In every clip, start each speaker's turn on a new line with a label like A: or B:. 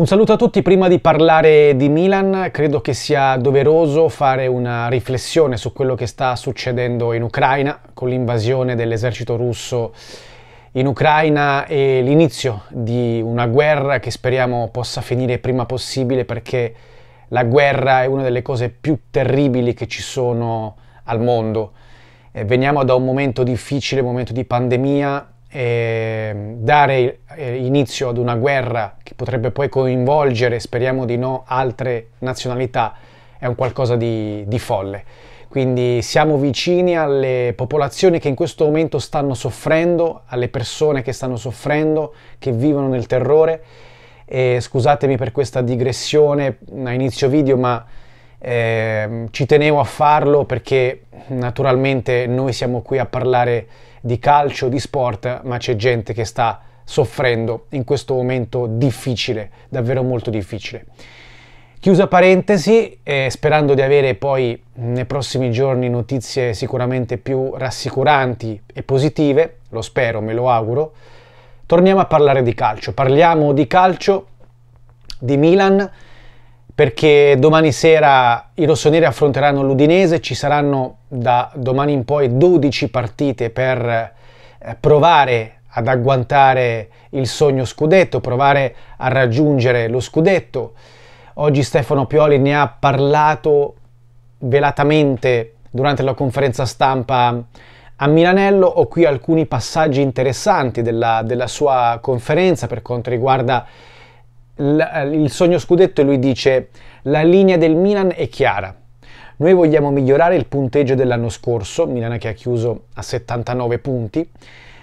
A: Un saluto a tutti, prima di parlare di Milan credo che sia doveroso fare una riflessione su quello che sta succedendo in Ucraina con l'invasione dell'esercito russo in Ucraina e l'inizio di una guerra che speriamo possa finire prima possibile perché la guerra è una delle cose più terribili che ci sono al mondo. veniamo da un momento difficile, un momento di pandemia eh, dare eh, inizio ad una guerra che potrebbe poi coinvolgere, speriamo di no, altre nazionalità è un qualcosa di, di, folle. Quindi siamo vicini alle popolazioni che in questo momento stanno soffrendo, alle persone che stanno soffrendo, che vivono nel terrore. E scusatemi per questa digressione a inizio video, ma eh, ci tenevo a farlo perché naturalmente noi siamo qui a parlare di di calcio, di sport, ma c'è gente che sta soffrendo in questo momento difficile, davvero molto difficile. Chiusa parentesi, eh, sperando di avere poi nei prossimi giorni notizie sicuramente più rassicuranti e positive, lo spero, me lo auguro, torniamo a parlare di calcio. Parliamo di calcio, di Milan, perché domani sera i rossoneri affronteranno l'Udinese, ci saranno da domani in poi 12 partite per eh, provare ad agguantare il sogno scudetto, provare a raggiungere lo scudetto. Oggi Stefano Pioli ne ha parlato velatamente durante la conferenza stampa a Milanello. Ho qui alcuni passaggi interessanti della, della sua conferenza per quanto riguarda il sogno scudetto e lui dice la linea del Milan è chiara. Noi vogliamo migliorare il punteggio dell'anno scorso, Milan che ha chiuso a 79 punti.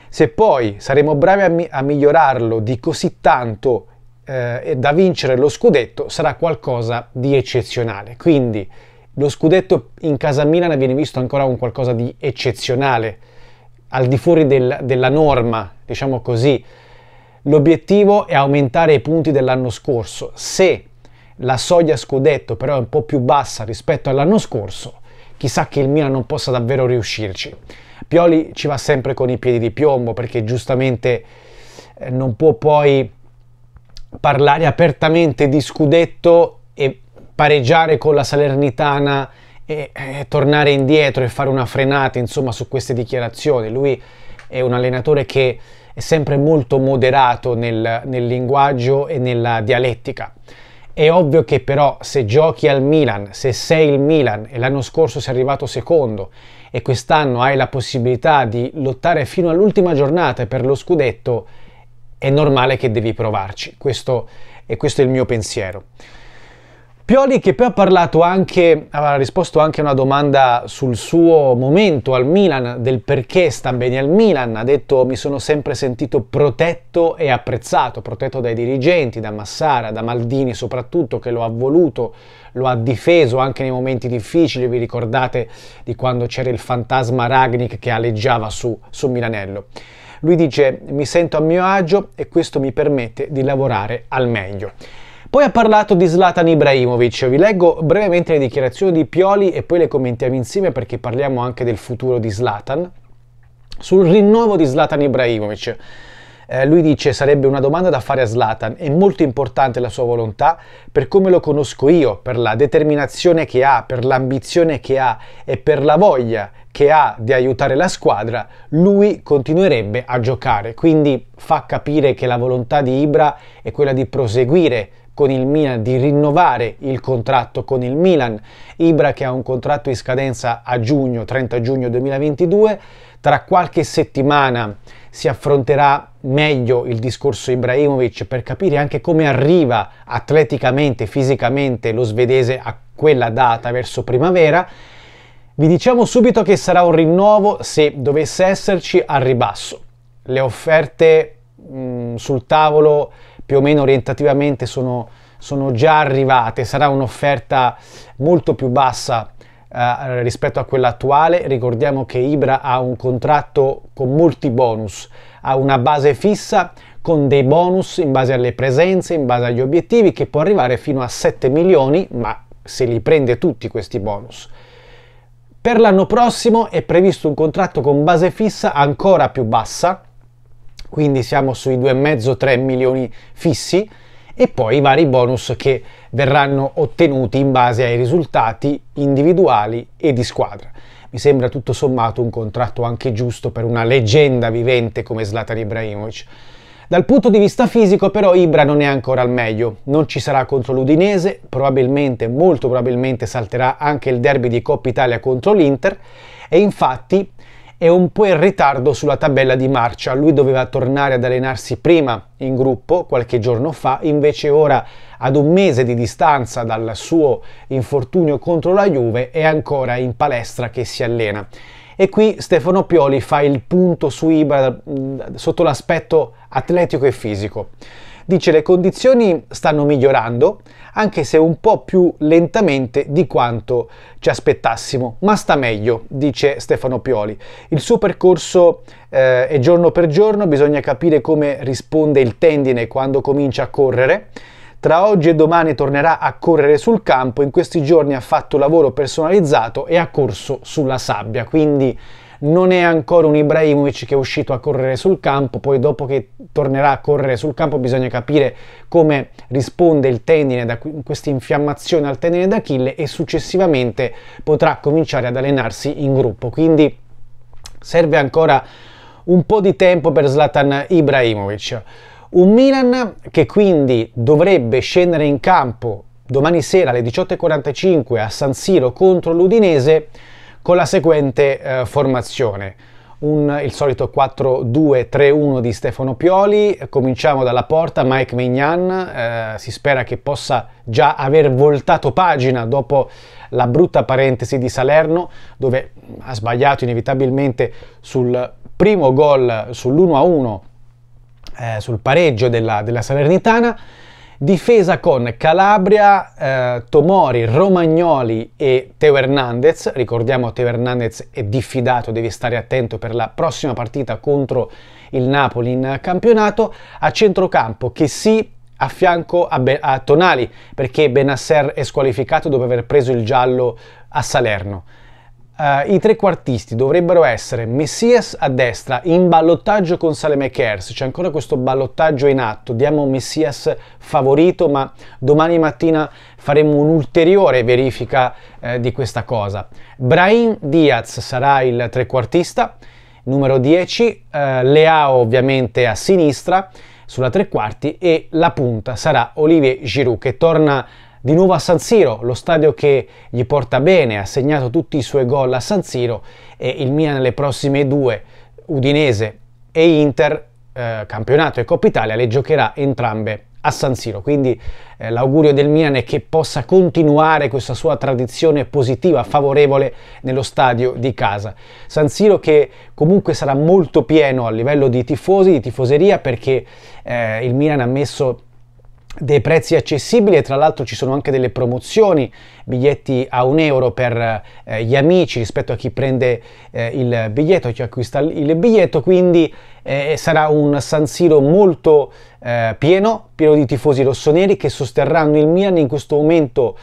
A: Se poi saremo bravi a, mi- a migliorarlo di così tanto eh, da vincere lo scudetto, sarà qualcosa di eccezionale. Quindi lo scudetto in casa Milan viene visto ancora un qualcosa di eccezionale, al di fuori del, della norma, diciamo così. L'obiettivo è aumentare i punti dell'anno scorso. Se la soglia scudetto però è un po' più bassa rispetto all'anno scorso, chissà che il Milan non possa davvero riuscirci. Pioli ci va sempre con i piedi di piombo perché giustamente eh, non può poi parlare apertamente di scudetto e pareggiare con la Salernitana e, e eh, tornare indietro e fare una frenata insomma su queste dichiarazioni. Lui è un allenatore che è sempre molto moderato nel, nel linguaggio e nella dialettica. È ovvio che però se giochi al Milan, se sei il Milan e l'anno scorso sei arrivato secondo e quest'anno hai la possibilità di lottare fino all'ultima giornata per lo scudetto, è normale che devi provarci. Questo, e questo è il mio pensiero. Pioli che poi ha parlato anche, aveva risposto anche a una domanda sul suo momento al Milan, del perché sta bene al Milan, ha detto mi sono sempre sentito protetto e apprezzato, protetto dai dirigenti, da Massara, da Maldini soprattutto che lo ha voluto, lo ha difeso anche nei momenti difficili, vi ricordate di quando c'era il fantasma Ragnic che aleggiava su, su Milanello. Lui dice mi sento a mio agio e questo mi permette di lavorare al meglio. Poi ha parlato di Zlatan Ibrahimovic, vi leggo brevemente le dichiarazioni di Pioli e poi le commentiamo insieme perché parliamo anche del futuro di Zlatan. Sul rinnovo di Zlatan Ibrahimovic. Eh, lui dice sarebbe una domanda da fare a Zlatan, è molto importante la sua volontà per come lo conosco io, per la determinazione che ha, per l'ambizione che ha e per la voglia che ha di aiutare la squadra, lui continuerebbe a giocare. Quindi fa capire che la volontà di Ibra è quella di proseguire con il Milan, di rinnovare il contratto con il Milan. Ibra che ha un contratto in scadenza a giugno, 30 giugno 2022, tra qualche settimana si affronterà meglio il discorso Ibrahimovic per capire anche come arriva atleticamente, fisicamente lo svedese a quella data verso primavera. Vi diciamo subito che sarà un rinnovo se dovesse esserci al ribasso. Le offerte mh, mm, sul tavolo più o meno orientativamente sono, sono già arrivate, sarà un'offerta molto più bassa eh, rispetto a quella attuale. Ricordiamo che Ibra ha un contratto con molti bonus, ha una base fissa con dei bonus in base alle presenze, in base agli obiettivi, che può arrivare fino a 7 milioni, ma se li prende tutti questi bonus. Per l'anno prossimo è previsto un contratto con base fissa ancora più bassa, quindi siamo sui 2,5-3 milioni fissi e poi i vari bonus che verranno ottenuti in base ai risultati individuali e di squadra. Mi sembra tutto sommato un contratto anche giusto per una leggenda vivente come Zlatan Ibrahimovic. Dal punto di vista fisico però Ibra non è ancora al meglio, non ci sarà contro l'Udinese, probabilmente, molto probabilmente salterà anche il derby di Coppa Italia contro l'Inter e infatti è un po' in ritardo sulla tabella di marcia. Lui doveva tornare ad allenarsi prima in gruppo qualche giorno fa, invece ora ad un mese di distanza dal suo infortunio contro la Juve è ancora in palestra che si allena. E qui Stefano Pioli fa il punto su Ibra sotto l'aspetto atletico e fisico. Dice le condizioni stanno migliorando, anche se un po' più lentamente di quanto ci aspettassimo, ma sta meglio, dice Stefano Pioli. Il suo percorso eh, è giorno per giorno, bisogna capire come risponde il tendine quando comincia a correre. Tra oggi e domani tornerà a correre sul campo, in questi giorni ha fatto lavoro personalizzato e ha corso sulla sabbia, quindi non è ancora un Ibrahimovic che è uscito a correre sul campo, poi dopo che tornerà a correre sul campo bisogna capire come risponde il tendine da questa infiammazione al tendine d'Achille e successivamente potrà cominciare ad allenarsi in gruppo. Quindi serve ancora un po' di tempo per Zlatan Ibrahimovic. Un Milan che quindi dovrebbe scendere in campo domani sera alle 18.45 a San Siro contro l'Udinese con la seguente eh, formazione. Un, il solito 4-2-3-1 di Stefano Pioli, cominciamo dalla porta, Mike Mignan, eh, si spera che possa già aver voltato pagina dopo la brutta parentesi di Salerno, dove ha sbagliato inevitabilmente sul primo gol, sull'1-1, eh, sul pareggio della, della Salernitana, difesa con Calabria, eh, Tomori, Romagnoli e Teo Hernandez. Ricordiamo che Teo Hernandez è diffidato, devi stare attento per la prossima partita contro il Napoli in campionato. A centrocampo che sì, a fianco a, Be- a Tonali perché Benasser è squalificato dopo aver preso il giallo a Salerno. Uh, I quartisti dovrebbero essere Messias a destra in ballottaggio con Salemekers, c'è ancora questo ballottaggio in atto, diamo Messias favorito ma domani mattina faremo un'ulteriore verifica eh, di questa cosa. Brahim Diaz sarà il trequartista, numero 10, eh, Leao ovviamente a sinistra sulla tre quarti e la punta sarà Olivier Giroud che torna di nuovo a San Siro, lo stadio che gli porta bene, ha segnato tutti i suoi gol a San Siro e il Milan le prossime due, Udinese e Inter, eh, campionato e Coppa Italia, le giocherà entrambe a San Siro. Quindi eh, l'augurio del Milan è che possa continuare questa sua tradizione positiva, favorevole nello stadio di casa. San Siro che comunque sarà molto pieno a livello di tifosi, di tifoseria, perché eh, il Milan ha messo dei prezzi accessibili e tra l'altro ci sono anche delle promozioni, biglietti a un euro per eh, gli amici rispetto a chi prende eh, il biglietto, chi acquista il biglietto, quindi eh, sarà un San Siro molto eh, pieno, pieno di tifosi rossoneri che sosterranno il Milan in questo momento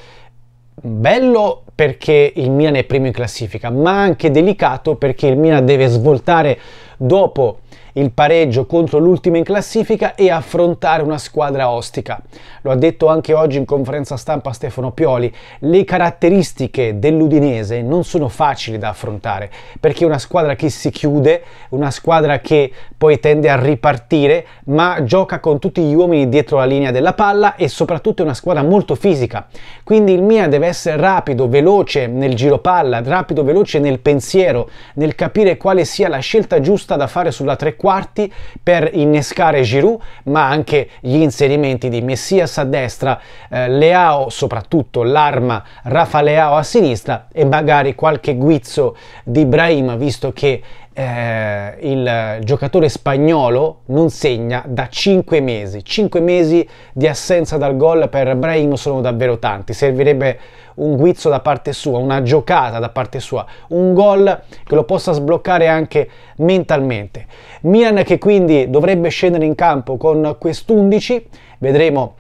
A: mm, bello perché il Milan è primo in classifica, ma anche delicato perché il Milan deve svoltare dopo il pareggio contro l'ultima in classifica e affrontare una squadra ostica. Lo ha detto anche oggi in conferenza stampa Stefano Pioli, le caratteristiche dell'Udinese non sono facili da affrontare perché è una squadra che si chiude, una squadra che poi tende a ripartire ma gioca con tutti gli uomini dietro la linea della palla e soprattutto è una squadra molto fisica. Quindi il Mia deve essere rapido, veloce nel giro palla, rapido, veloce nel pensiero, nel capire quale sia la scelta giusta da fare sulla tre quarti per innescare Giroud, ma anche gli inserimenti di Messias a destra, eh, Leao soprattutto l'arma Rafa Leao a sinistra e magari qualche guizzo di Ibrahim, visto che eh, il giocatore spagnolo non segna da 5 mesi. 5 mesi di assenza dal gol per Brahim sono davvero tanti. Servirebbe un guizzo da parte sua, una giocata da parte sua, un gol che lo possa sbloccare anche mentalmente. Milan che quindi dovrebbe scendere in campo con quest'11, vedremo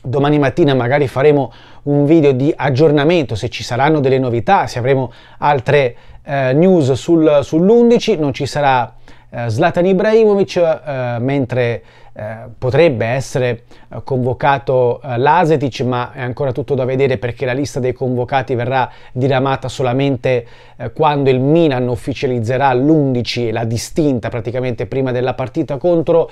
A: domani mattina magari faremo un video di aggiornamento se ci saranno delle novità, se avremo altre eh, news sul, sull'11, non ci sarà eh, Zlatan Ibrahimovic, eh, mentre eh, potrebbe essere eh, convocato eh, l'Asetic, ma è ancora tutto da vedere perché la lista dei convocati verrà diramata solamente quando il Milan ufficializzerà l'11 la distinta praticamente prima della partita contro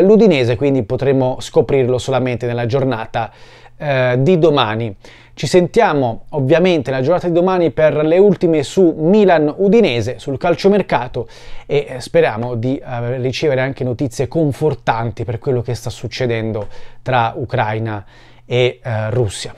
A: l'Udinese, quindi potremo scoprirlo solamente nella giornata eh, di domani. Ci sentiamo ovviamente la giornata di domani per le ultime su Milan Udinese, sul calciomercato e eh, speriamo di eh, ricevere anche notizie confortanti per quello che sta succedendo tra Ucraina e eh, Russia.